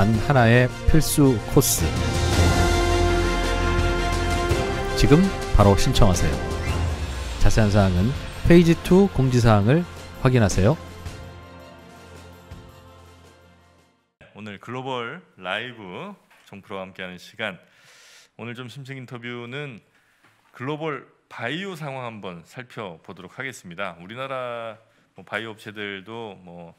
단 하나의 필수 코스. 지금 바로 신청하세요. 자세한 사항은 페이지 2 공지사항을 확인하세요. 오늘 글로벌 라이브 정프로와 함께하는 시간. 오늘 좀 심층 인터뷰는 글로벌 바이오 상황 한번 살펴보도록 하겠습니다. 우리나라 뭐 바이오 업체들도 뭐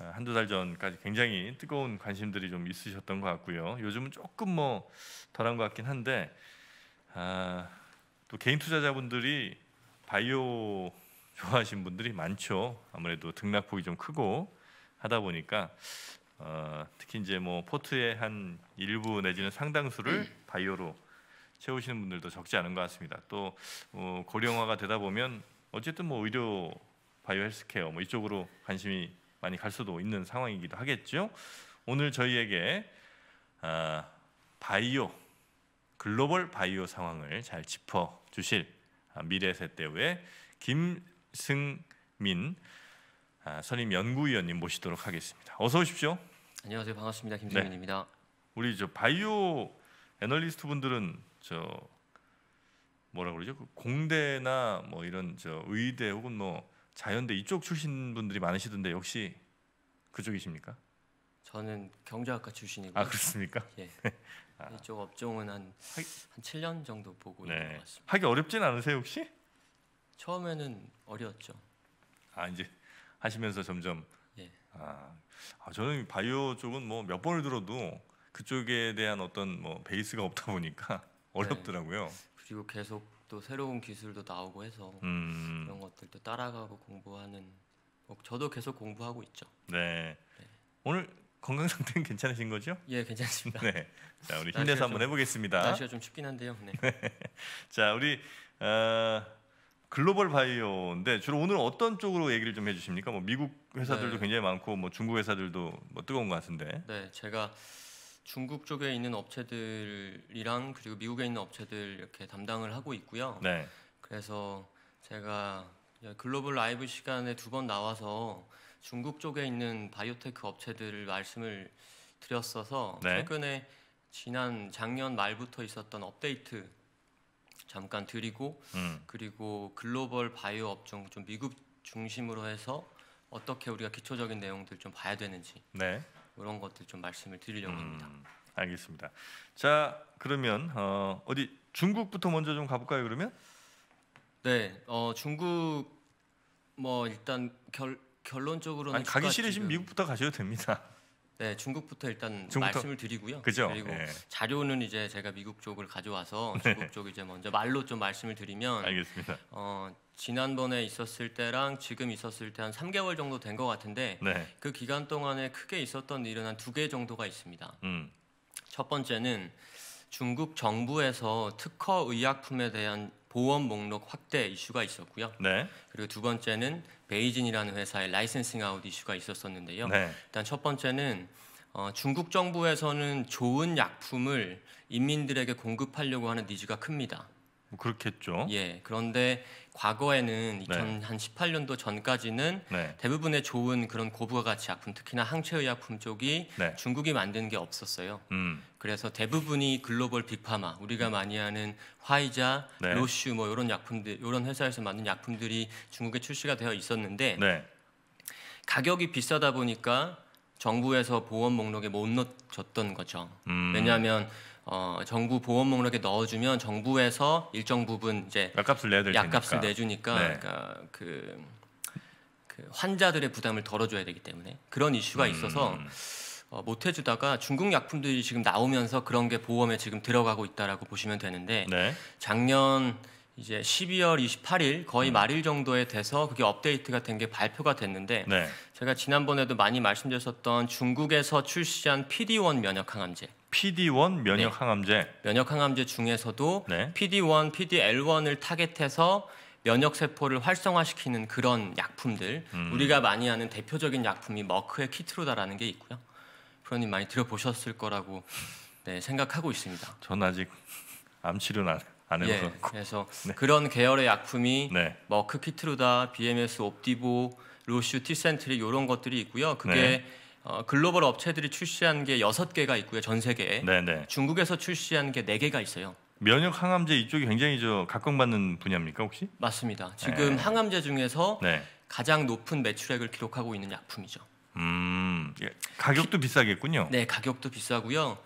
어, 한두 달 전까지 굉장히 뜨거운 관심들이 좀 있으셨던 것 같고요. 요즘은 조금 뭐 덜한 것 같긴 한데 아, 또 개인 투자자분들이 바이오 좋아하신 분들이 많죠. 아무래도 등락폭이 좀 크고 하다 보니까 어, 특히 이제 뭐 포트의 한 일부 내지는 상당수를 바이오로 채우시는 분들도 적지 않은 것 같습니다. 또 어, 고령화가 되다 보면 어쨌든 뭐 의료 바이오 헬스케어 뭐 이쪽으로 관심이 많이 갈 수도 있는 상황이기도 하겠죠. 오늘 저희에게 아, 바이오 글로벌 바이오 상황을 잘 짚어 주실 아, 미래세대우의 김승민 아, 선임 연구위원님 모시도록 하겠습니다. 어서 오십시오. 안녕하세요. 반갑습니다. 김승민입니다. 네. 우리 저 바이오 애널리스트 분들은 저 뭐라 그러죠? 그 공대나 뭐 이런 저 의대 혹은 뭐 자연대 이쪽 출신 분들이 많으시던데 역시 그쪽이십니까? 저는 경제학과 출신이고 아 그렇습니까? 예. 아. 이쪽 업종은 한한 7년 정도 보고 네. 있는 것 같습니다. 하기 어렵진 않으세요 혹시? 처음에는 어려웠죠. 아 이제 하시면서 점점 예. 아, 아 저는 바이오 쪽은 뭐 몇 번을 들어도 그쪽에 대한 어떤 뭐 베이스가 없다 보니까 어렵더라고요. 네. 그리고 계속 또 새로운 기술도 나오고 해서 음. 그런 것들도 따라가고 공부하는 뭐 저도 계속 공부하고 있죠. 네. 네. 오늘 건강 상태는 괜찮으신 거죠? 예, 괜찮습니다. 네. 자, 우리 힘내서 한번 해 보겠습니다. 날씨가 좀 춥긴 한데요. 네. 네. 자, 우리 어, 글로벌 바이오인데 주로 오늘 어떤 쪽으로 얘기를 좀해 주십니까? 뭐 미국 회사들도 네. 굉장히 많고 뭐 중국 회사들도 뭐 뜨거운 것 같은데. 네, 제가 중국 쪽에 있는 업체들이랑 그리고 미국에 있는 업체들 이렇게 담당을 하고 있고요. 네. 그래서 제가 글로벌 라이브 시간에 두 번 나와서 중국 쪽에 있는 바이오테크 업체들을 말씀을 드렸어서 네. 최근에 지난 작년 말부터 있었던 업데이트 잠깐 드리고 음. 그리고 글로벌 바이오 업종 좀 미국 중심으로 해서 어떻게 우리가 기초적인 내용들 좀 봐야 되는지 네. 이런 것들 좀 말씀을 드리려고 음, 합니다. 알겠습니다. 자 그러면 어, 디 중국부터 먼저 좀 가볼까요 그러면? 네, 어, 중국 뭐 일단 결결론적으로 아니, 가기 싫으시면 미국부터 가셔도 됩니다. 네, 중국부터 일단 중국부터, 말씀을 드리고요. 그죠? 그리고 네. 자료는 이제 제가 미국 쪽을 가져와서 네. 중국 네. 쪽 이제 먼저 말로 좀 말씀을 드리면 알겠습니다. 어, 지난번에 있었을 때랑 지금 있었을 때 한 3개월 정도 된 것 같은데 네. 그 기간 동안에 크게 있었던 일은 한 두 개 정도가 있습니다. 음. 첫 번째는 중국 정부에서 특허 의약품에 대한 보험 목록 확대 이슈가 있었고요. 네. 그리고 두 번째는 베이진이라는 회사의 라이센싱 아웃 이슈가 있었었는데요. 네. 일단 첫 번째는 어, 중국 정부에서는 좋은 약품을 인민들에게 공급하려고 하는 니즈가 큽니다. 뭐 그렇겠죠. 예. 그런데 과거에는 네. 2018년도 전까지는 네. 대부분의 좋은 그런 고부가 가치 약품, 특히나 항체의약품 쪽이 네. 중국이 만든 게 없었어요. 음. 그래서 대부분이 글로벌 빅파마, 우리가 음. 많이 아는 화이자, 네. 로슈 뭐 이런 약품들, 이런 회사에서 만든 약품들이 중국에 출시가 되어 있었는데 네. 가격이 비싸다 보니까 정부에서 보험 목록에 못 넣어줬던 거죠. 음. 왜냐하면 어, 정부 보험 목록에 넣어주면 정부에서 일정 부분 이제 약값을 내야 될 약값을 내주니까 네. 그러니까 그, 그, 환자들의 부담을 덜어줘야 되기 때문에 그런 이슈가 음. 있어서 어, 못 해주다가 중국 약품들이 지금 나오면서 그런 게 보험에 지금 들어가고 있다라고 보시면 되는데 네. 작년 이제 12월 28일 거의 음. 말일 정도에 돼서 그게 업데이트가 된 게 발표가 됐는데 네. 제가 지난번에도 많이 말씀드렸었던 중국에서 출시한 PD1 면역 항암제 PD1 면역 항암제. 면역 항암제 중에서도 네. PD1, PD-L1을 타겟해서 면역 세포를 활성화시키는 그런 약품들 음. 우리가 많이 아는 대표적인 약품이 머크의 키트로다라는 게 있고요. 프로님 많이 들어보셨을 거라고 네, 생각하고 있습니다. 전 아직 암 치료는 안, 예, 그래서 네. 그런 계열의 약품이 네. 머크 키트로다, BMS 옵디보, 로슈 티센트리 이런 것들이 있고요. 그게 네. 어, 글로벌 업체들이 출시한 게 여섯 개가 있고요. 전 세계에. 네네. 중국에서 출시한 게 네 개가 있어요. 면역 항암제 이쪽이 굉장히 저 각광받는 분야입니까 혹시? 맞습니다. 네. 지금 네. 항암제 중에서 네. 가장 높은 매출액을 기록하고 있는 약품이죠. 음, 예, 가격도 키, 비싸겠군요. 네, 가격도 비싸고요.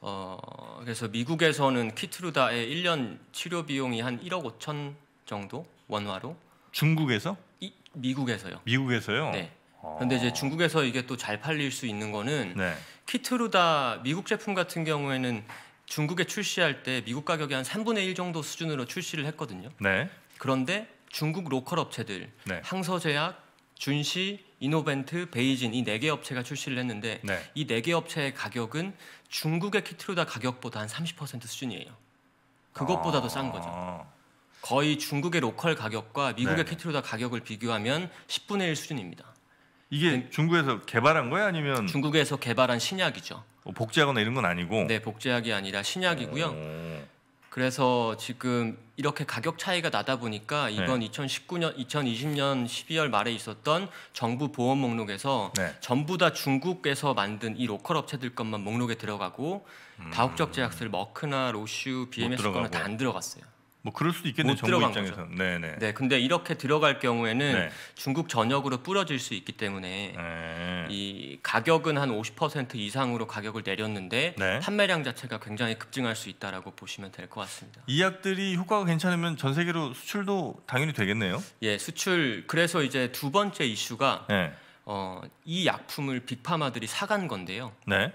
어, 그래서 미국에서는 키트루다의 1년 치료 비용이 한 1억 5천 정도 원화로. 중국에서? 이, 미국에서요. 미국에서요? 네. 근데 이제 어. 중국에서 이게 또 잘 팔릴 수 있는 거는 네. 키트루다 미국 제품 같은 경우에는 중국에 출시할 때 미국 가격의 한 3분의 1 정도 수준으로 출시를 했거든요. 네. 그런데 중국 로컬 업체들, 네. 항서제약, 준시, 이노벤트, 베이진 이네 개 업체가 출시를 했는데 네. 이네 개 업체의 가격은 중국의 키트루다 가격보다 한 30% 수준이에요. 그것보다도 아... 싼 거죠. 아. 거의 중국의 로컬 가격과 미국의 키트루다 가격을 비교하면 10분의 1 수준입니다. 이게 네. 중국에서 개발한 거야 아니면 중국에서 개발한 신약이죠. 뭐 복제하거나 이런 건 아니고. 네, 복제약이 아니라 신약이고요. 오. 그래서 지금 이렇게 가격 차이가 나다 보니까 네. 이번 네. 2019년, 2020년 12월 말에 있었던 정부 보험 목록에서 네. 전부 다 중국에서 만든 이 로컬 업체들 것만 목록에 들어가고 음. 다국적 제약사를 머크나 로슈, BMS 거나 다안 들어갔어요. 뭐 그럴 수도 있겠네요. 정부 입장에서는. 네네. 네, 근데 이렇게 들어갈 경우에는 네. 중국 전역으로 뿌려질 수 있기 때문에 네. 이 가격은 한 50% 이상으로 가격을 내렸는데 네. 판매량 자체가 굉장히 급증할 수 있다라고 보시면 될 것 같습니다. 이 약들이 효과가 괜찮으면 전 세계로 수출도 당연히 되겠네요. 예, 수출 그래서 이제 두 번째 이슈가 네. 어, 이 약품을 빅파마들이 사간 건데요. 네.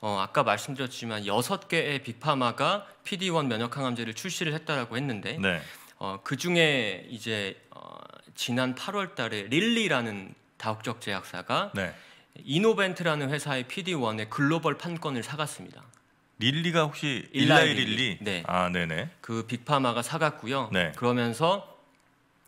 어, 아까 말씀드렸지만 여섯 개의 빅파마가 PD1 면역항암제를 출시를 했다라고 했는데 네. 어, 그 중에 이제 어, 지난 8월달에 릴리라는 다국적 제약사가 네. 이노벤트라는 회사의 PD1의 글로벌 판권을 사갔습니다. 릴리가 혹시 일라이 릴리? 네. 아, 네네. 그 빅파마가 사갔고요. 네. 그러면서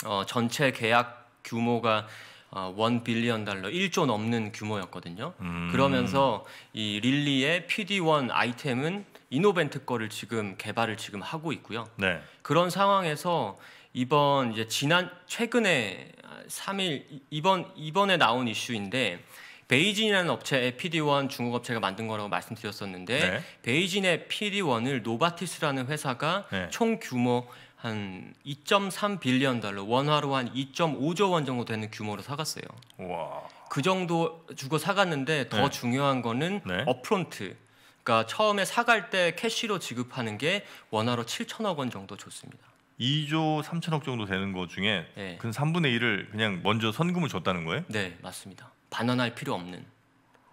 어, 전체 계약 규모가 아, 원 빌리언 달러 1조 넘는 규모였거든요. 음. 그러면서 이 릴리의 PD1 아이템은 이노벤트 거를 지금 개발을 지금 하고 있고요. 네. 그런 상황에서 이번 이제 지난 최근에 3일 이번 이번에 나온 이슈인데 베이진이라는 업체의 PD1 중국 업체가 만든 거라고 말씀드렸었는데 네. 베이진의 PD1을 노바티스라는 회사가 네. 총 규모 한2.3 빌리언 달러, 원화로 한 2.5조 원 정도 되는 규모로 사갔어요. 와. 그 정도 주고 사갔는데 더 네. 중요한 거는 네. 업프론트. 그러니까 처음에 사갈 때 캐시로 지급하는 게 원화로 7천억 원 정도 줬습니다. 2조 3천억 정도 되는 것 중에 네. 근 3분의 1을 그냥 먼저 선금을 줬다는 거예요? 네, 맞습니다. 반환할 필요 없는.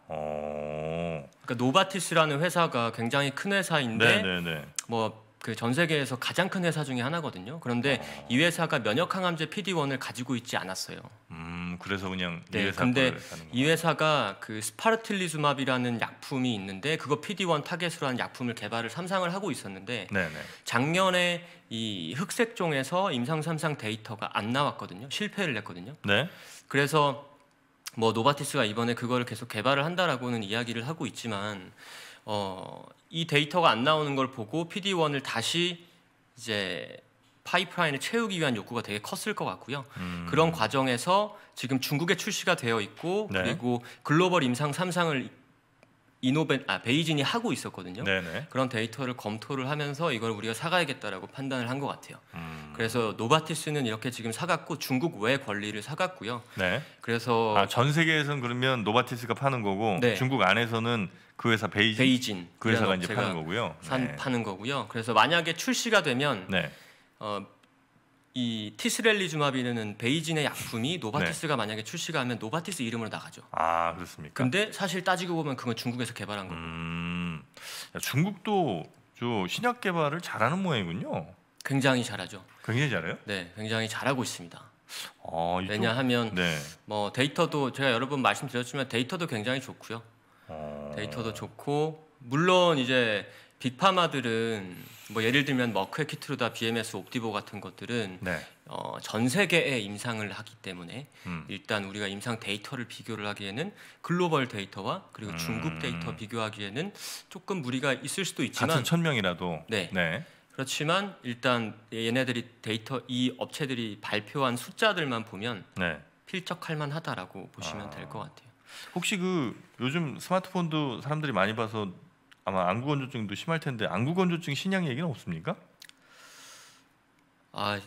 어... 그러니까 노바티스라는 회사가 굉장히 큰 회사인데 네네네. 네, 네. 뭐 그전 세계에서 가장 큰 회사 중에 하나거든요. 그런데 어. 이 회사가 면역 항암제 PD1을 가지고 있지 않았어요. 음, 그래서 그냥 이 네, 회사 근데 이 회사가 그 스파르틸리주맙이라는 약품이 있는데 그거 PD1 타겟으로 한 약품을 개발을 삼상을 하고 있었는데 네네. 작년에 이 흑색종에서 임상 삼상 데이터가 안 나왔거든요. 실패를 했거든요. 네. 그래서 뭐 노바티스가 이번에 그거를 계속 개발을 한다라고는 이야기를 하고 있지만 어, 이 데이터가 안 나오는 걸 보고 PD1을 다시 이제 파이프라인을 채우기 위한 욕구가 되게 컸을 것 같고요. 음. 그런 과정에서 지금 중국에 출시가 되어 있고 네. 그리고 글로벌 임상 3상을 이노벤 아 베이징이 하고 있었거든요. 네네. 네. 그런 데이터를 검토를 하면서 이걸 우리가 사가야겠다라고 판단을 한 것 같아요. 음. 그래서 노바티스는 이렇게 지금 사갔고 중국 외 권리를 사갔고요. 네. 그래서 아, 전 세계에서는 그러면 노바티스가 파는 거고 네. 중국 안에서는 그 회사 베이징 베이진 그 회사가 이제 파는 거고요. 산 네. 파는 거고요. 그래서 만약에 출시가 되면 네. 어, 이 티스렐리주마비는 베이징의 약품이 네. 노바티스가 네. 만약에 출시가 하면 노바티스 이름으로 나가죠. 아 그렇습니까? 근데 사실 따지고 보면 그건 중국에서 개발한 거예요. 음, 야, 중국도 저 신약 개발을 잘하는 모양이군요. 굉장히 잘하죠. 굉장히 잘해요? 네, 굉장히 잘하고 있습니다. 아, 왜냐하면 네. 뭐 데이터도 제가 여러 번 말씀드렸지만 데이터도 굉장히 좋고요. 데이터도 좋고 물론 이제 빅파마들은 뭐 예를 들면 머크의 키트루다, BMS, 옵티보 같은 것들은 네. 어, 전 세계에 임상을 하기 때문에 음. 일단 우리가 임상 데이터를 비교를 하기에는 글로벌 데이터와 그리고 음. 중국 데이터 비교하기에는 조금 무리가 있을 수도 있지만 같은 천 명이라도 네. 네. 그렇지만 일단 얘네들이 데이터 이 업체들이 발표한 숫자들만 보면 네. 필적할 만하다라고 보시면 아. 될것 같아요. 혹시 그 요즘 스마트폰도 사람들이 많이 봐서 아마 안구 건조증도 심할 텐데 안구 건조증 신약 얘기는 없습니까? 아뭐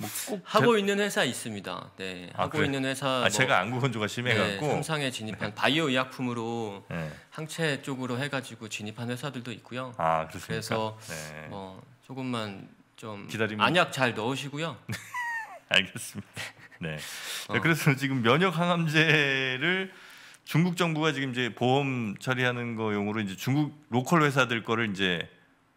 하고 제... 있는 회사 있습니다. 네, 아, 하고 그래? 있는 회사. 아, 뭐, 제가 안구 건조가 심해갖고 네, 삼상에 진입한 네. 바이오 의약품으로 네. 항체 쪽으로 해가지고 진입한 회사들도 있고요. 아 그렇습니까? 그래서 네. 뭐 조금만 좀 기다리면... 안약 잘 넣으시고요. 알겠습니다. 네. 어. 네, 그래서 지금 면역 항암제를 중국 정부가 지금 이제 보험 처리하는 거용으로 이제 중국 로컬 회사들 거를 이제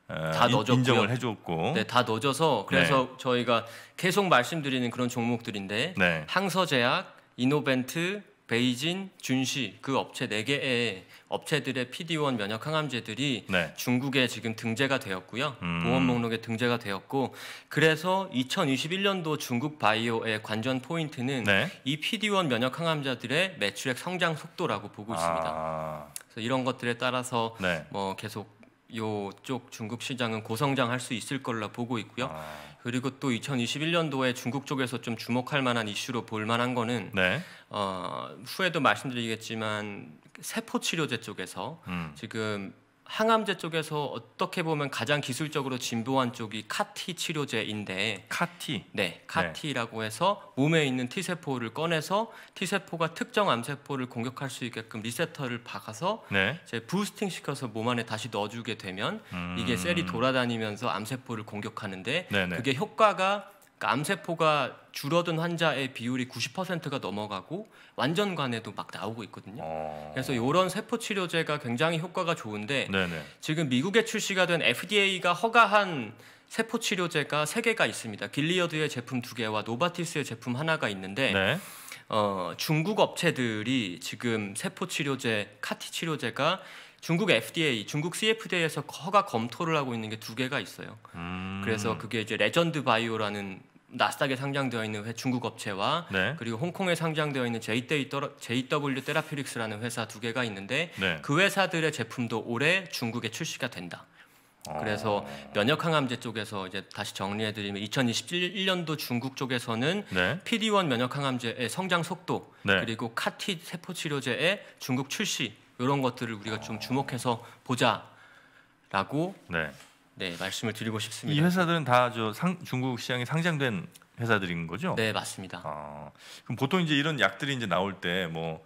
다 인, 넣어줬고 인정을 해줬고, 네, 다 넣어줘서 그래서 네. 저희가 계속 말씀드리는 그런 종목들인데 네. 항서제약, 이노벤트, 베이징 준시 그 업체 네개의 업체들의 PD1 면역 항암제들이 네. 중국에 지금 등재가 되었고요. 음. 보험 목록에 등재가 되었고 그래서 2021년도 중국 바이오의 관전 포인트는 네. 이 PD1 면역 항암제들의 매출액 성장 속도라고 보고 있습니다. 아. 그래서 이런 것들에 따라서 네. 뭐 계속 요쪽 중국 시장은 고성장할 수 있을 걸로 보고 있고요. 아. 그리고 또 2021년도에 중국 쪽에서 좀 주목할 만한 이슈로 볼 만한 거는 네. 어, 후에도 말씀드리겠지만 세포 치료제 쪽에서 음. 지금 항암제 쪽에서 어떻게 보면 가장 기술적으로 진보한 쪽이 카티 치료제인데 카티 네 카티라고 네. 해서 몸에 있는 T 세포를 꺼내서 T 세포가 특정 암 세포를 공격할 수 있게끔 리셉터를 박아서 네. 이제 부스팅 시켜서 몸 안에 다시 넣어주게 되면 음... 이게 셀이 음. 돌아다니면서 암 세포를 공격하는데 네네. 그게 효과가 암세포가 줄어든 환자의 비율이 90%가 넘어가고 완전 간에도 막 나오고 있거든요. 어... 그래서 이런 세포 치료제가 굉장히 효과가 좋은데 네네. 지금 미국에 출시가 된 FDA가 허가한 세포 치료제가 세 개가 있습니다. 길리어드의 제품 두 개와 노바티스의 제품 하나가 있는데 네. 어, 중국 업체들이 지금 세포 치료제 카티 치료제가 중국 FDA, 중국 CFDA에서 허가 검토를 하고 있는 게 두 개가 있어요. 음. 그래서 그게 이제 레전드 바이오라는 나스닥에 상장되어 있는 중국 업체와 네. 그리고 홍콩에 상장되어 있는 JW 테라퓨릭스라는 회사 두 개가 있는데 네. 그 회사들의 제품도 올해 중국에 출시가 된다. 어. 그래서 면역항암제 쪽에서 이제 다시 정리해드리면 2021년도 중국 쪽에서는 네. PD1 면역항암제의 성장 속도 네. 그리고 카티 세포 치료제의 중국 출시 이런 것들을 우리가 좀 주목해서 보자라고 네, 네 말씀을 드리고 싶습니다. 이 회사들은 다저 중국 시장에 상장된 회사들인 거죠? 네 맞습니다. 아, 그럼 보통 이제 이런 약들이 이제 나올 때뭐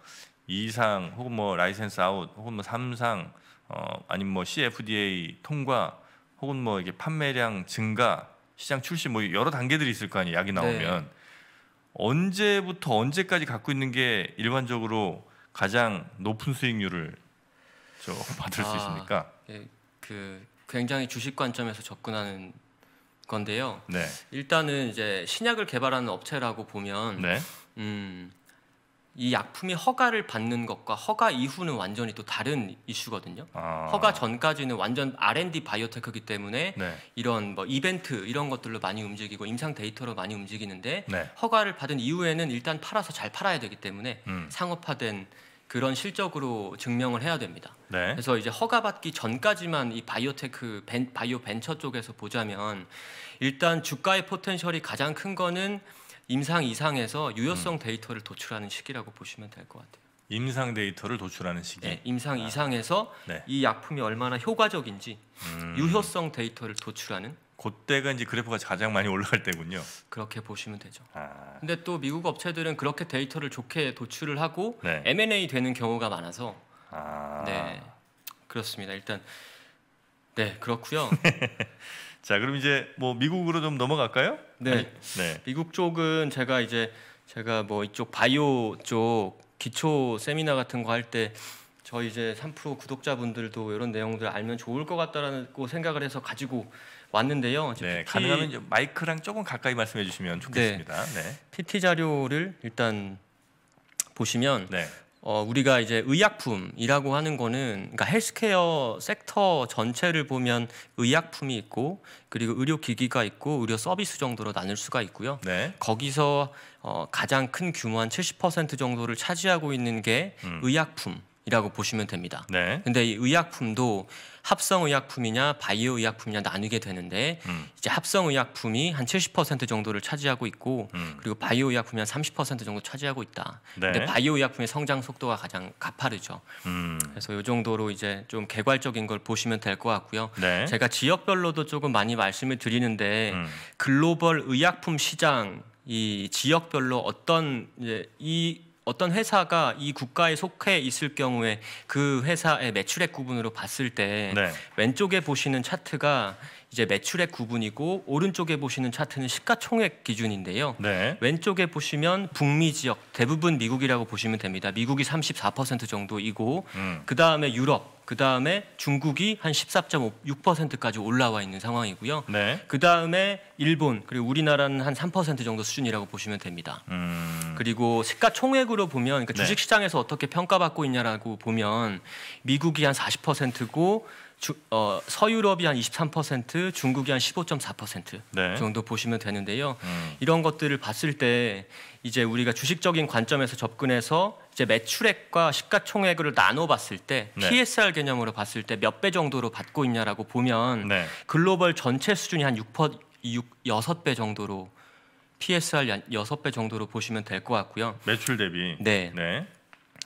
이상 혹은 뭐 라이센스 아웃 혹은 뭐 삼상 어, 아니면 뭐 CFDA 통과 혹은 뭐 이게 판매량 증가 시장 출시 뭐 여러 단계들이 있을 거 아니에요 약이 나오면 네. 언제부터 언제까지 갖고 있는 게 일반적으로 가장 높은 수익률을 좀 받을 아, 수 있습니까? 예, 그 굉장히 주식 관점에서 접근하는 건데요. 네. 일단은 이제 신약을 개발하는 업체라고 보면 네. 음, 이 약품이 허가를 받는 것과 허가 이후는 완전히 또 다른 이슈거든요. 아. 허가 전까지는 완전 R&D 바이오테크이기 때문에 네. 이런 뭐 이벤트 이런 것들로 많이 움직이고 임상 데이터로 많이 움직이는데 네. 허가를 받은 이후에는 일단 팔아서 잘 팔아야 되기 때문에 음. 상업화된 그런 실적으로 증명을 해야 됩니다. 네. 그래서 이제 허가받기 전까지만 이 바이오테크 벤, 바이오 벤처 쪽에서 보자면 일단 주가의 포텐셜이 가장 큰 거는 임상 이상에서 유효성 음. 데이터를 도출하는 시기라고 보시면 될 것 같아요. 임상 데이터를 도출하는 시기. 네, 임상 아. 이상에서 네. 이 약품이 얼마나 효과적인지 음. 유효성 데이터를 도출하는 그때가 이제 그래프가 가장 많이 올라갈 때군요. 그렇게 보시면 되죠. 아. 근데 또 미국 업체들은 그렇게 데이터를 좋게 도출을 하고 네. M&A 되는 경우가 많아서 아. 네 그렇습니다. 일단 네 그렇고요. 네. 자 그럼 이제 뭐 미국으로 좀 넘어갈까요? 네. 아니, 네. 미국 쪽은 제가 이제 제가 뭐 이쪽 바이오 쪽 기초 세미나 같은 거 할 때 저희 이제 3프로 구독자분들도 이런 내용들 알면 좋을 것 같다라고 생각을 해서 가지고 왔는데요. 네, PT... 가능하면 마이크랑 조금 가까이 말씀해 주시면 좋겠습니다. 네. 네. PT 자료를 일단 보시면 네. 어, 우리가 이제 의약품이라고 하는 거는 그러니까 헬스케어 섹터 전체를 보면 의약품이 있고 그리고 의료 기기가 있고 의료 서비스 정도로 나눌 수가 있고요. 네. 거기서 어, 가장 큰 규모 한 70% 정도를 차지하고 있는 게 음. 의약품. 이라고 보시면 됩니다. 네. 근데 이 의약품도 합성의약품이냐 바이오의약품이냐 나누게 되는데 음. 이제 합성의약품이 한 70% 정도를 차지하고 있고 음. 그리고 바이오의약품이 한 30% 정도 차지하고 있다. 네. 근데 바이오의약품의 성장 속도가 가장 가파르죠. 음. 그래서 이 정도로 이제 좀 개괄적인 걸 보시면 될 것 같고요. 네. 제가 지역별로도 조금 많이 말씀을 드리는데 음. 글로벌 의약품 시장 이 지역별로 어떤 이제 이 어떤 회사가 이 국가에 속해 있을 경우에 그 회사의 매출액 구분으로 봤을 때 네. 왼쪽에 보시는 차트가 이제 매출액 구분이고 오른쪽에 보시는 차트는 시가총액 기준인데요. 네. 왼쪽에 보시면 북미 지역 대부분 미국이라고 보시면 됩니다. 미국이 34% 정도이고 음. 그 다음에 유럽 그 다음에 중국이 한 14.6%까지 올라와 있는 상황이고요. 네. 그 다음에 일본 그리고 우리나라는 한 3% 정도 수준이라고 보시면 됩니다. 음... 그리고 시가총액으로 보면 그러니까 네. 주식시장에서 어떻게 평가받고 있냐라고 보면 미국이 한 40%고 주, 어, 서유럽이 한 23%, 중국이 한 15.4% 네. 정도 보시면 되는데요. 음. 이런 것들을 봤을 때 이제 우리가 주식적인 관점에서 접근해서 이제 매출액과 시가총액을 나눠 네. 봤을 때 네. PSR 개념으로 봤을 때 몇 배 정도로 받고 있냐라고 보면 네. 글로벌 전체 수준이 한 6%, 6, 6배 정도로 PSR 6배 정도로 보시면 될 것 같고요. 매출 대비. 네. 네.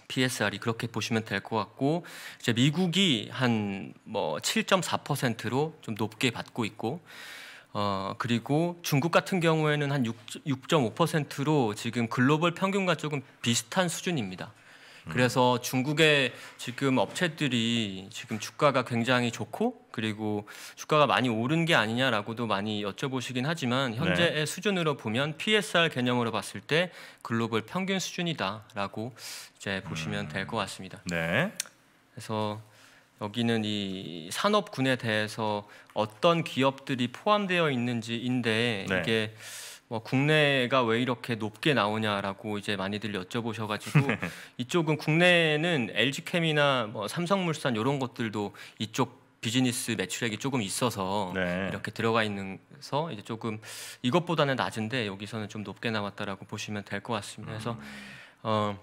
PSR이 그렇게 보시면 될 것 같고 이제 미국이 한 뭐 7.4%로 좀 높게 받고 있고 어 그리고 중국 같은 경우에는 한 6.5%로 지금 글로벌 평균과 조금 비슷한 수준입니다. 음. 그래서 중국의 지금 업체들이 지금 주가가 굉장히 좋고 그리고 주가가 많이 오른 게 아니냐라고도 많이 여쭤보시긴 하지만 네. 현재의 네. 수준으로 보면 PSR 개념으로 봤을 때 글로벌 평균 수준이다라고 이제 보시면 음. 될것 같습니다. 네. 그래서 여기는 이 산업군에 대해서 어떤 기업들이 포함되어 있는지인데 네. 이게 뭐 국내가 왜 이렇게 높게 나오냐라고 이제 많이들 여쭤보셔가지고 이쪽은 국내는 LG캠이나 뭐 삼성물산 이런 것들도 이쪽 비즈니스 매출액이 조금 있어서 네. 이렇게 들어가 있는서 이제 조금 이것보다는 낮은데 여기서는 좀 높게 나왔다라고 보시면 될 것 같습니다. 그래서 음. 어,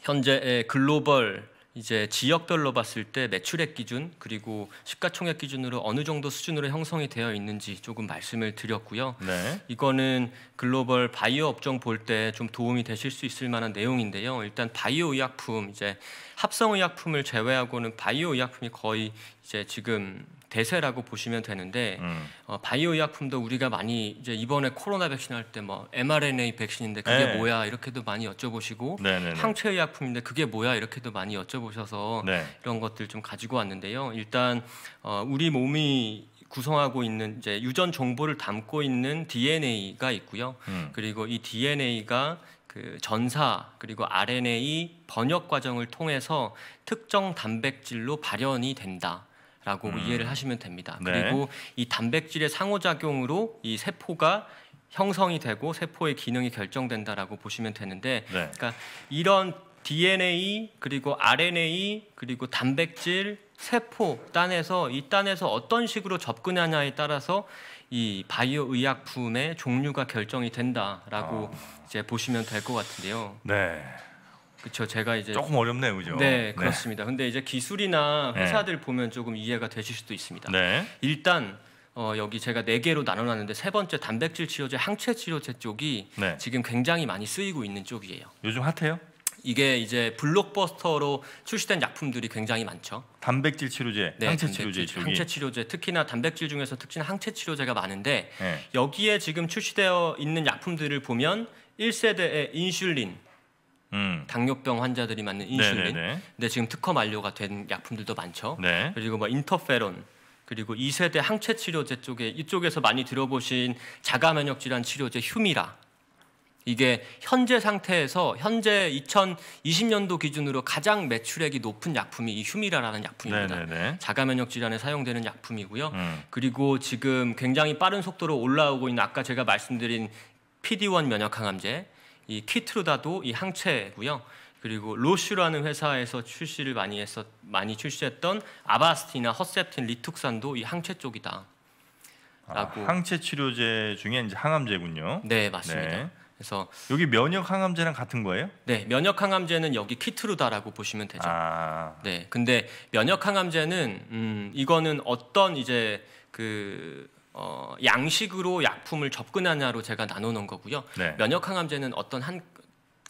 현재의 글로벌 이제 지역별로 봤을 때 매출액 기준 그리고 시가총액 기준으로 어느 정도 수준으로 형성이 되어 있는지 조금 말씀을 드렸고요. 네. 이거는 글로벌 바이오 업종 볼 때 좀 도움이 되실 수 있을 만한 내용인데요. 일단 바이오 의약품 이제 합성의약품을 제외하고는 바이오의약품이 거의 이제 지금 대세라고 보시면 되는데 음. 어, 바이오 의약품도 우리가 많이 이제 이번에 코로나 백신 할 때 뭐 mRNA 백신인데 그게 네. 뭐야 이렇게도 많이 여쭤보시고 네네네. 항체 의약품인데 그게 뭐야 이렇게도 많이 여쭤보셔서 네. 이런 것들 좀 가지고 왔는데요. 일단 어, 우리 몸이 구성하고 있는 이제 유전 정보를 담고 있는 DNA가 있고요. 음. 그리고 이 DNA가 그 전사 그리고 RNA 번역 과정을 통해서 특정 단백질로 발현이 된다. 라고 음. 이해를 하시면 됩니다. 네. 그리고 이 단백질의 상호작용으로 이 세포가 형성이 되고 세포의 기능이 결정된다라고 보시면 되는데 네. 그러니까 이런 DNA 그리고 RNA 그리고 단백질 세포 단에서 이 단에서 어떤 식으로 접근하냐에 따라서 이 바이오 의약품의 종류가 결정이 된다라고 아. 이제 보시면 될 것 같은데요. 네. 그렇죠. 제가 이제 조금 어렵네요, 그죠? 네, 네. 그렇습니다. 네. 근데 이제 기술이나 네. 회사들 네. 보면 조금 이해가 되실 수도 있습니다. 네. 일단 어, 여기 제가 네 개로 나눠놨는데 세 번째 단백질 치료제, 항체 치료제 쪽이 네. 지금 굉장히 많이 쓰이고 있는 쪽이에요. 요즘 핫해요? 이게 이제 블록버스터로 출시된 약품들이 굉장히 많죠. 단백질 치료제, 네, 항체 치료제, 단백 항체 치료제, 특히나 단백질 중에서 특히나 항체 치료제가 많은데 네. 여기에 지금 출시되어 있는 약품들을 보면 1세대의 인슐린 음. 당뇨병 환자들이 맞는 인슐린. 네네네. 네, 네. 근데 지금 특허 만료가 된 약품들도 많죠. 네. 그리고 뭐 인터페론 그리고 2세대 항체 치료제 쪽에 이쪽에서 많이 들어보신 자가 면역 질환 치료제 휴미라. 이게 현재 상태에서 현재 2020년도 기준으로 가장 매출액이 높은 약품이 이 휴미라라는 약품입니다. 네네네. 자가 면역 질환에 사용되는 약품이고요. 음. 그리고 지금 굉장히 빠른 속도로 올라오고 있는 아까 제가 말씀드린 PD1 면역 항암제, 이 키트루다도 이 항체고요. 그리고 로슈라는 회사에서 출시를 많이 해서 많이 출시했던 아바스티나 허셉틴, 리툭산도 이 항체 쪽이다. 아, 라고. 아, 항체 치료제 중에 이제 항암제군요. 네, 맞습니다. 네. 그래서 여기 면역 항암제랑 같은 거예요? 네, 면역 항암제는 여기 키트루다라고 보시면 되죠. 아. 네, 근데 면역 항암제는 음, 이거는 어떤 이제 그 어, 양식으로 약품을 접근하냐로 제가 나누는 거고요. 네. 면역 항암제는 어떤 한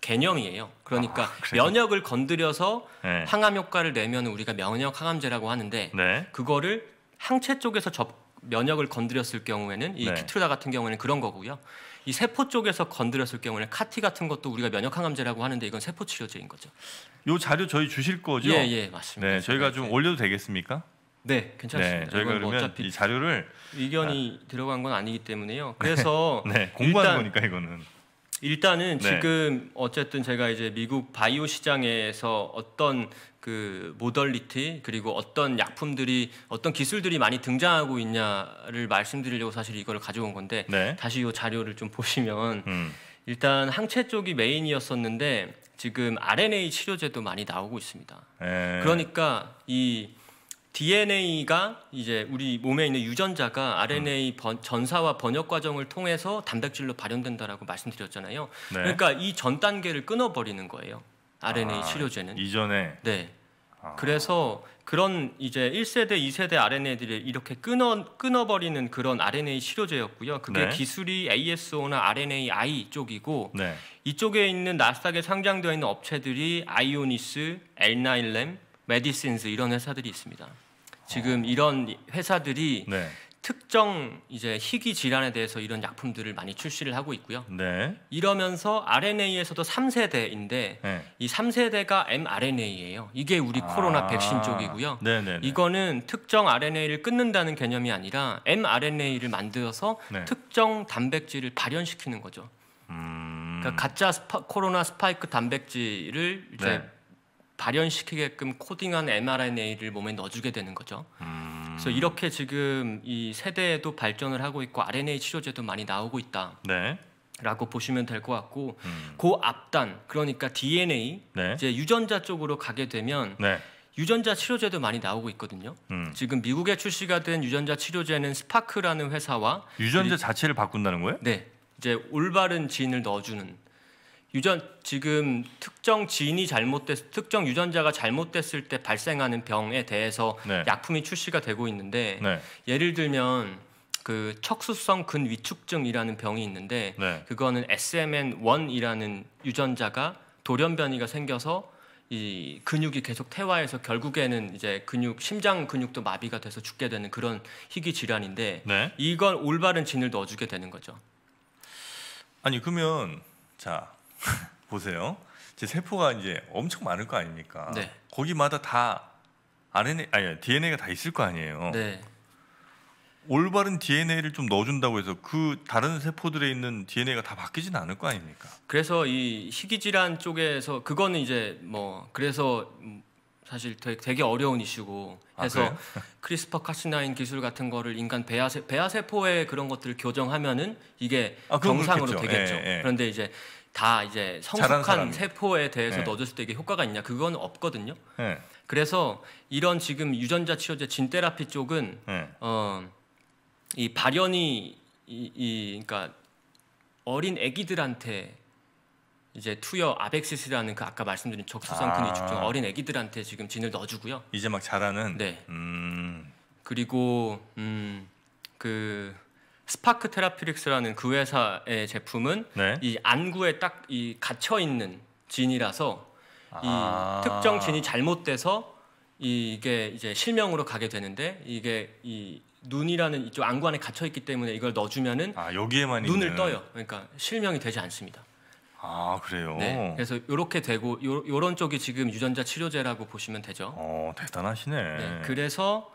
개념이에요. 그러니까 아, 면역을 건드려서 네. 항암 효과를 내면 우리가 면역 항암제라고 하는데 네. 그거를 항체 쪽에서 접 면역을 건드렸을 경우에는 이 네. 키트루다 같은 경우에는 그런 거고요. 이 세포 쪽에서 건드렸을 경우에는 카티 같은 것도 우리가 면역 항암제라고 하는데 이건 세포 치료제인 거죠. 요 자료 저희 주실 거죠? 예, 예, 맞습니다. 네, 저희가 네. 좀 올려도 되겠습니까? 네, 네, 괜찮습니다. 네, 저희가 뭐 그러면 이 자료를 의견이 아, 들어간 건 아니기 때문에요. 그래서 네, 공부하는 일단, 거니까 이거는 일단은 네. 지금 어쨌든 제가 이제 미국 바이오 시장에서 어떤 그 모델리티 그리고 어떤 약품들이 어떤 기술들이 많이 등장하고 있냐를 말씀드리려고 사실 이걸 가져온 건데 네. 다시 이 자료를 좀 보시면 음. 일단 항체 쪽이 메인이었었는데 지금 RNA 치료제도 많이 나오고 있습니다. 에. 네. 그러니까 이 DNA가 이제 우리 몸에 있는 유전자가 RNA 음. 번, 전사와 번역 과정을 통해서 단백질로 발현된다라고 말씀드렸잖아요. 네. 그러니까 이 전 단계를 끊어버리는 거예요. RNA 아, 치료제는 이전에 네. 아. 그래서 그런 이제 1세대, 2세대 RNA들이 이렇게 끊어 끊어버리는 그런 RNA 치료제였고요. 그게 네. 기술이 ASO나 RNAi 쪽이고 네. 이쪽에 있는 나스닥에 상장되어 있는 업체들이 아이오니스, 엘나일렘, 메디신스 이런 회사들이 있습니다. 지금 이런 회사들이 네. 특정 이제 희귀 질환에 대해서 이런 약품들을 많이 출시를 하고 있고요. 네. 이러면서 RNA에서도 3세대인데 네. 이 3세대가 mRNA예요. 이게 우리 아 코로나 백신 쪽이고요. 네네네. 네, 네. 이거는 특정 RNA를 끊는다는 개념이 아니라 mRNA를 만들어서 네. 특정 단백질을 발현시키는 거죠. 음... 그러니까 가짜 스파, 코로나 스파이크 단백질을 이제 네. 발현시키게끔 코딩한 mRNA를 몸에 넣어주게 되는 거죠. 음. 그래서 이렇게 지금 이 세대에도 발전을 하고 있고 RNA 치료제도 많이 나오고 있다. 네. 라고 보시면 될 것 같고 음. 그 앞단 그러니까 DNA 네. 이제 유전자 쪽으로 가게 되면 네. 유전자 치료제도 많이 나오고 있거든요. 음. 지금 미국에 출시가 된 유전자 치료제는 스파크라는 회사와 유전자 자체를 바꾼다는 거예요? 네. 이제 올바른 진을 넣어주는 유전 지금 특정 지인이 잘못됐 특정 유전자가 잘못됐을 때 발생하는 병에 대해서 네. 약품이 출시가 되고 있는데 네. 예를 들면 그 척수성 근위축증이라는 병이 있는데 네. 그거는 SMN1이라는 유전자가 돌연변이가 생겨서 이 근육이 계속 퇴화해서 결국에는 이제 근육 심장 근육도 마비가 돼서 죽게 되는 그런 희귀 질환인데 네. 이걸 올바른 진을 넣어주게 되는 거죠. 아니 그러면 자 보세요. 제 세포가 이제 엄청 많을 거 아닙니까? 네. 거기마다 다 RNA 아니 DNA가 다 있을 거 아니에요. 네. 올바른 DNA를 좀 넣어준다고 해서 그 다른 세포들에 있는 DNA가 다 바뀌진 않을 거 아닙니까? 그래서 이 희귀질환 쪽에서 그거는 이제 뭐 그래서 사실 되게, 어려운 이슈고 아, 해서 아, 크리스퍼 카스인 기술 같은 거를 인간 배아 세, 배아 세포의 그런 것들을 교정하면은 이게 아, 정상으로 그렇겠죠. 되겠죠. 예, 예. 그런데 이제 다 이제 성숙한 세포에 대해서 네. 넣어줬을 때 이게 효과가 있냐 그건 없거든요. 네. 그래서 이런 지금 유전자 치료제 진테라피 쪽은 네. 어이 발현이 이, 이 그러니까 어린 아기들한테 이제 투여 아벡시스라는 그 아까 말씀드린 적수성 근위 아. 축적 어린 아기들한테 지금 진을 넣어주고요. 이제 막 자라는. 네. 음. 그리고 음그 스파크 테라피릭스라는 그 회사의 제품은 네. 이 안구에 딱 이 갇혀 있는 진이라서 아. 이 특정 진이 잘못돼서 이게 이제 실명으로 가게 되는데 이게 이 눈이라는 이쪽 안구 안에 갇혀 있기 때문에 이걸 넣어주면은 아, 여기에만 눈을 있는. 떠요. 그러니까 실명이 되지 않습니다. 아 그래요. 네, 그래서 이렇게 되고 요, 요런 쪽이 지금 유전자 치료제라고 보시면 되죠. 어 대단하시네. 네, 그래서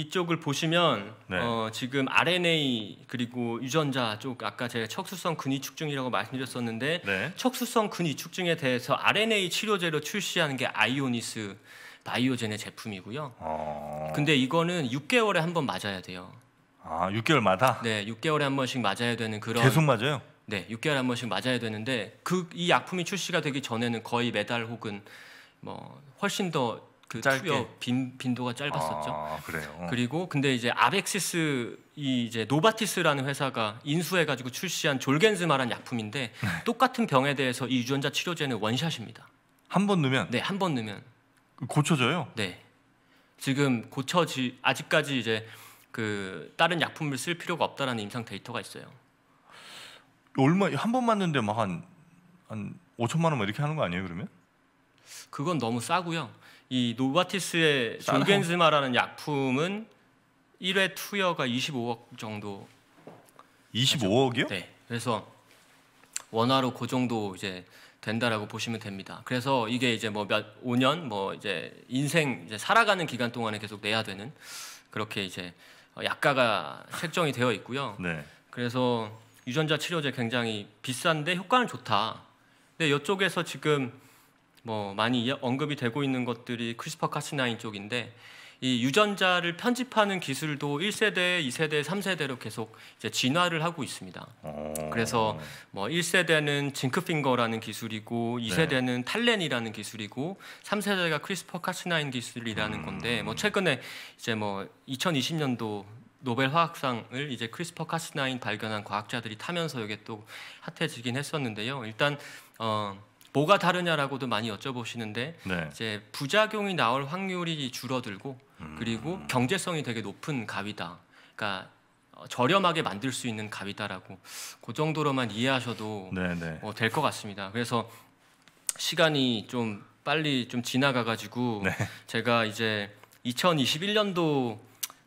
이쪽을 보시면 네. 어, 지금 RNA 그리고 유전자 쪽 아까 제가 척수성 근위축증이라고 말씀드렸었는데 네. 척수성 근위축증에 대해서 RNA 치료제로 출시하는 게 아이오니스 바이오젠의 제품이고요. 어... 근데 이거는 6개월에 한 번 맞아야 돼요. 아, 6개월마다? 네, 6개월에 한 번씩 맞아야 되는 그런 계속 맞아요? 네, 6개월에 한 번씩 맞아야 되는데 그 이 약품이 출시가 되기 전에는 거의 매달 혹은 뭐 훨씬 더그 짧게. 투여 빈, 빈도가 짧았었죠. 아, 그래요. 어. 그리고 근데 이제 아벡시스 이 이제 노바티스라는 회사가 인수해가지고 출시한 졸겐즈마란 약품인데 네. 똑같은 병에 대해서 이 유전자 치료제는 원샷입니다. 한 번 넣으면? 네, 한 번 넣으면 고쳐져요. 네, 지금 고쳐지 아직까지 이제 그 다른 약품을 쓸 필요가 없다라는 임상 데이터가 있어요. 얼마 한번 맞는데 막 한한 한 5천만 원 이렇게 하는 거 아니에요 그러면? 그건 너무 싸고요. 이 노바티스의 졸겐즈마라는 약품은 1회 투여가 25억 정도. 25억이요? 네. 그래서 원화로 그 정도 이제 된다라고 보시면 됩니다. 그래서 이게 이제 뭐 몇 5년 뭐 이제 인생 이제 살아가는 기간 동안에 계속 내야 되는 그렇게 이제 약가가 책정이 되어 있고요. 네. 그래서 유전자 치료제 굉장히 비싼데 효과는 좋다. 근데 이쪽에서 지금 뭐 많이 언급이 되고 있는 것들이 크리스퍼 카스나인 쪽인데 이 유전자를 편집하는 기술도 1세대, 2세대, 3세대로 계속 이제 진화를 하고 있습니다. 어. 그래서 뭐 1세대는 징크핑거라는 기술이고 2세대는 네. 탈렌이라는 기술이고 3세대가 크리스퍼 카스나인 기술이라는 건데 뭐 음. 최근에 이제 뭐 2020년도 노벨 화학상을 이제 크리스퍼 카스나인 발견한 과학자들이 타면서 이게 또 핫해지긴 했었는데요. 일단 어 뭐가 다르냐라고도 많이 여쭤보시는데 네. 이제 부작용이 나올 확률이 줄어들고 음. 그리고 경제성이 되게 높은 갑이다 그러니까 어, 저렴하게 만들 수 있는 갑이다라고그 정도로만 이해하셔도 네, 네. 어, 될것 같습니다. 그래서 시간이 좀 빨리 좀 지나가가지고 네. 제가 이제 2021년도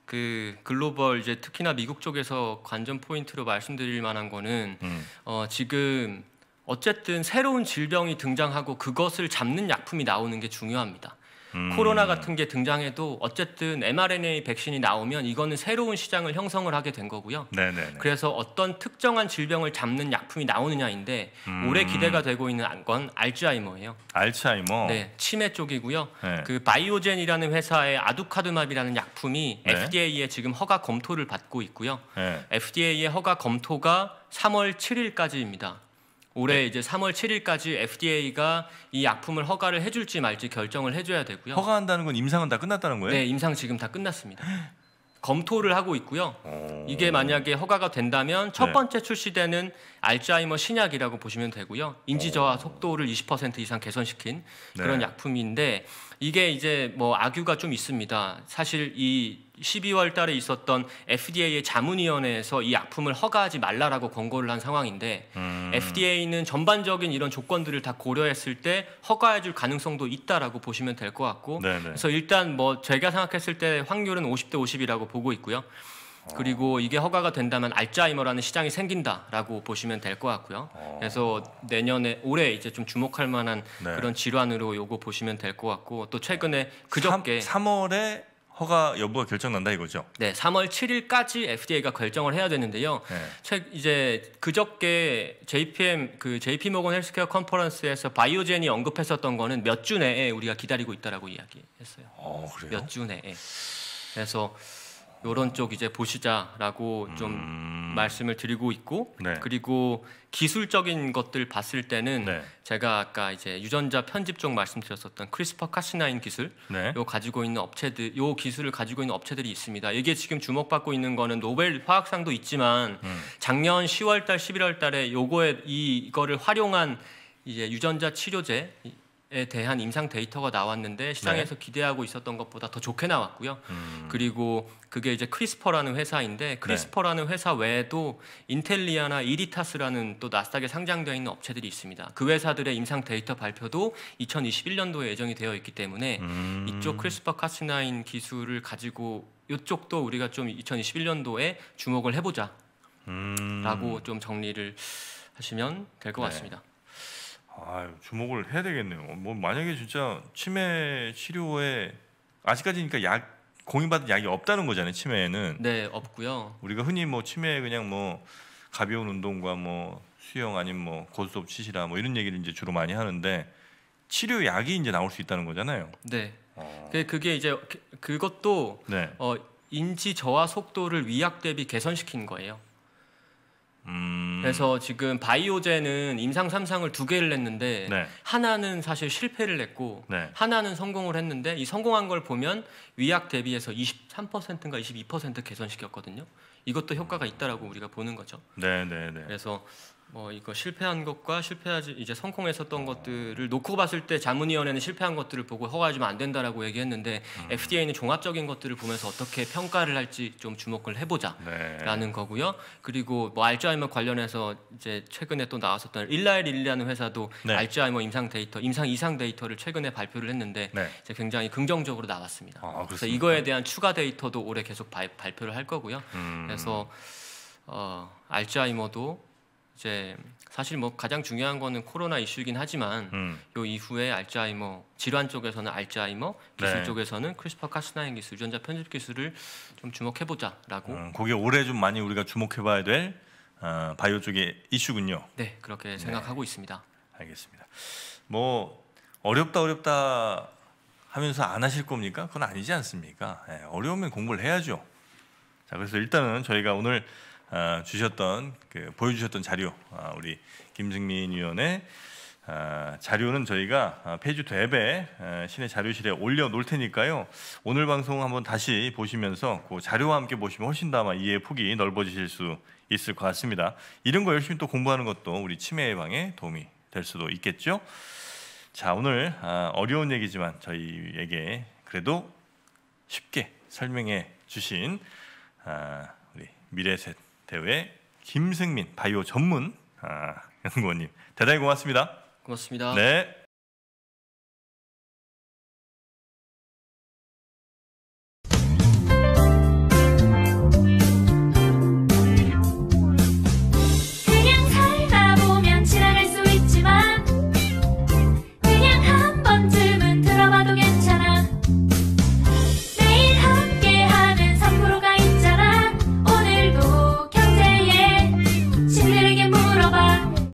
그 글로벌 이제 특히나 미국 쪽에서 관전 포인트로 말씀드릴 만한 거는 음. 어, 지금 어쨌든 새로운 질병이 등장하고 그것을 잡는 약품이 나오는 게 중요합니다. 음. 코로나 같은 게 등장해도 어쨌든 mRNA 백신이 나오면 이거는 새로운 시장을 형성을 하게 된 거고요. 네네네. 그래서 어떤 특정한 질병을 잡는 약품이 나오느냐인데 음. 올해 기대가 되고 있는 건 알츠하이머예요. 알츠하이머. 네, 치매 쪽이고요. 네. 그 바이오젠이라는 회사의 아두카드맙이라는 약품이 네. FDA에 지금 허가 검토를 받고 있고요. 네. FDA의 허가 검토가 3월 7일까지입니다. 올해 네. 이제 3월 7일까지 FDA가 이 약품을 허가를 해줄지 말지 결정을 해줘야 되고요. 허가한다는 건 임상은 다 끝났다는 거예요? 네, 임상 지금 다 끝났습니다. 검토를 하고 있고요. 어. 이게 만약에 허가가 된다면 첫 네. 번째 출시되는 알츠하이머 신약이라고 보시면 되고요. 인지 저하 속도를 20% 이상 개선시킨 네. 그런 네. 약품인데 이게 이제 뭐 악유가 좀 있습니다. 사실 이 12월 달에 있었던 FDA의 자문위원회에서 이 약품을 허가하지 말라라고 권고를 한 상황인데 음. FDA는 전반적인 이런 조건들을 다 고려했을 때 허가해줄 가능성도 있다라고 보시면 될 것 같고 네네. 네. 그래서 일단 뭐 제가 생각했을 때 확률은 50대 50이라고 보고 있고요. 그리고 이게 허가가 된다면 알츠하이머라는 시장이 생긴다라고 보시면 될 것 같고요. 어. 그래서 내년에 올해 이제 좀 주목할 만한 네. 그런 질환으로 요거 보시면 될 것 같고 또 최근에 그저께 3, 월에 허가 여부가 결정난다 이거죠? 네, 3월 7일까지 FDA가 결정을 해야 되는데요. 네. 최, 이제 그저께 JPM 그 JP 모건 헬스케어 컨퍼런스에서 바이오젠이 언급했었던 거는 몇 주 내에 우리가 기다리고 있다라고 이야기했어요. 어, 그래요? 몇 주 내에. 그래서 요런 쪽 이제 보시자라고 음... 좀 말씀을 드리고 있고 네. 그리고 기술적인 것들 봤을 때는 네. 제가 아까 이제 유전자 편집 쪽 말씀드렸었던 크리스퍼 카시나인 기술 네. 요 가지고 있는 업체들 요 기술을 가지고 있는 업체들이 있습니다. 이게 지금 주목받고 있는 거는 노벨 화학상도 있지만 음. 작년 10월 달 11월 달에 요거에 이거를 활용한 이제 유전자 치료제 에 대한 임상 데이터가 나왔는데 시장에서 네. 기대하고 있었던 것보다 더 좋게 나왔고요. 음. 그리고 그게 이제 크리스퍼라는 회사인데 네. 크리스퍼라는 네. 회사 외에도 인텔리아나 이리타스라는 또 나스닥에 상장되어 있는 업체들이 있습니다. 그 회사들의 임상 데이터 발표도 2021년도에 예정이 되어 있기 때문에 음. 이쪽 크리스퍼 카스9 기술을 가지고 이쪽도 우리가 좀 2021년도에 주목을 해보자. 음. 라고 좀 정리를 하시면 될것 네. 같습니다. 아, 주목을 해야 되겠네요. 뭐 만약에 진짜 치매 치료에 아직까지니까 약 공인받은 약이 없다는 거잖아요. 치매에는. 네, 없고요. 우리가 흔히 뭐치매 그냥 뭐 가벼운 운동과 뭐 수영 아니면 뭐 고스톱 치시라 뭐 이런 얘기를 이제 주로 많이 하는데 치료약이 이제 나올 수 있다는 거잖아요. 네. 어. 그, 그게 이제 그, 그것도 네. 어, 인지 저하 속도를 위약 대비 개선시킨 거예요. 음. 그래서 지금 바이오제는 임상 3상을 두 개를 냈는데 네. 하나는 사실 실패를 했고 네. 하나는 성공을 했는데 이 성공한 걸 보면 위약 대비해서 23%인가 22% 개선시켰거든요. 이것도 효과가 있다라고 우리가 보는 거죠. 네, 네, 네. 그래서 뭐 이거 실패한 것과 실패하지 이제 성공했었던 것들을 놓고 봤을 때 자문위원회는 실패한 것들을 보고 허가해주면안 된다라고 얘기했는데 음. FDA는 종합적인 것들을 보면서 어떻게 평가를 할지 좀 주목을 해보자라는 네. 거고요. 그리고 뭐 알츠하이머 관련해서 이제 최근에 또 나왔었던 일라엘일리라는 회사도 네. 알츠하이머 임상 데이터, 임상 이상 데이터를 최근에 발표를 했는데 네. 이제 굉장히 긍정적으로 나왔습니다. 아, 그래서 이거에 대한 추가 데이터도 올해 계속 바, 발표를 할 거고요. 음. 그래서 어, 알츠하이머도 이제 사실 뭐 가장 중요한 거는 코로나 이슈이긴 하지만 음. 이후에 알츠하이머 질환 쪽에서는 알츠하이머 기술 네. 쪽에서는 크리스퍼 카스나인 기술 유전자 편집 기술을 좀 주목해 보자라고. 음, 그게 올해 좀 많이 우리가 주목해 봐야 될 어, 바이오 쪽의 이슈군요. 네, 그렇게 네. 생각하고 네. 있습니다. 알겠습니다. 뭐 어렵다 어렵다 하면서 안 하실 겁니까? 그건 아니지 않습니까? 네, 어려우면 공부를 해야죠. 자, 그래서 일단은 저희가 오늘 아, 주셨던 그 보여주셨던 자료 아, 우리 김승민 위원의 아, 자료는 저희가 페이지 앱에 시내 자료실에 올려 놓을 테니까요. 오늘 방송 한번 다시 보시면서 그 자료와 함께 보시면 훨씬 더 아마 이해 폭이 넓어지실 수 있을 것 같습니다. 이런 거 열심히 또 공부하는 것도 우리 치매 예방에 도움이 될 수도 있겠죠. 자 오늘 어려운 얘기지만 저희에게 그래도 쉽게 설명해 주신 우리 미래셋 대외 김승민 바이오 전문 아, 연구원님 대단히 고맙습니다. 고맙습니다. 네.